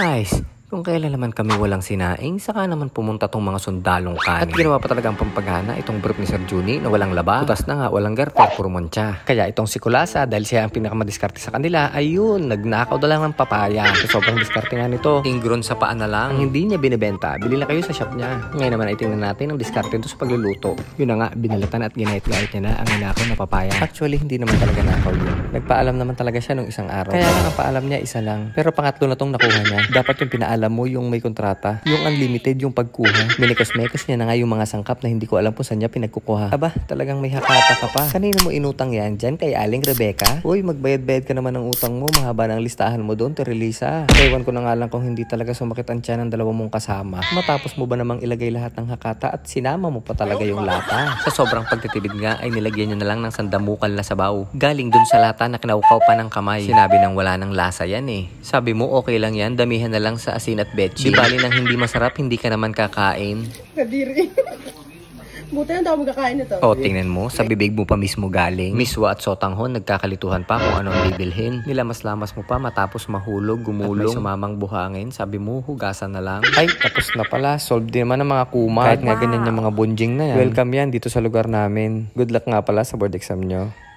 Nice. Kung kailan naman kami walang sinaing, saka naman pumunta tong mga sundalong kanin. At ginawa pa talagang pampagana itong group ni Sir Juni na walang laba. Putas na nga, walang garter, puro mancha. Kaya itong si Kulasa, dahil siya ang pinakamadiskarte sa kanila, ayun, nagnakaw na lang ng papaya. So, sobrang diskarte nga nito. Ingron sa paa na lang. Ang hindi niya binibenta, bilhin na kayo sa shop niya. Ngayon naman itingnan natin ang diskarte nito sa pagluluto. Yun na nga, binalatan at ginahit-gahit niya na ang inakaw na papaya. Actually, hindi naman talaga nakaw yun. Nagpaalam naman talaga siya nung isang araw. Kaya lang ang paalam niya isa lang. Pero pangatlo na tong nakuha niya. Dapat yung pinaalam alam mo yung may kontrata, yung unlimited yung pagkuha. Minikos-mekos niya na nga yung mga sangkap na hindi ko alam po saan niya pinagkukuha. Aba, talagang may hakata ka pa. Kanino mo inutang yan dyan kay Aling Rebecca? Uy, magbayad-bayad ka naman ng utang mo. Mahaba ng listahan mo doon, Terelisa. Ewan ko na nga lang kung hindi talaga sumakit ang tiyan ng dalawa mong kasama. Matapos mo ba namang ilagay lahat ng hakata at sinama mo pa talaga yung lata? Sa sobrang pagtitibid nga ay nilagyan niya na lang ng sandamukal na sabaw. Galing dun sa lata na kinaukaw pa ng kamay. Sinabi nang wala ng lasa yan eh. Sabi mo okay lang yan, damihan na lang sa asin asin at betchi. Di bali nang hindi masarap, hindi ka naman kakain. Nadiri. Buti na daw magkakain nito. O, tingnan mo. Sa bibig mo pa mismo galing. Miswa at sotanghon, nagkakalituhan pa kung ang bibilhin. Nilamas-lamas mo pa matapos mahulog, gumulong. At may sumamang buhangin. Sabi mo, hugasan na lang. Ay, tapos na pala. Solved din naman ang mga kuma. Kahit nga ganyan yung mga bonjing na yan. Welcome yan dito sa lugar namin. Good luck nga pala sa board exam nyo.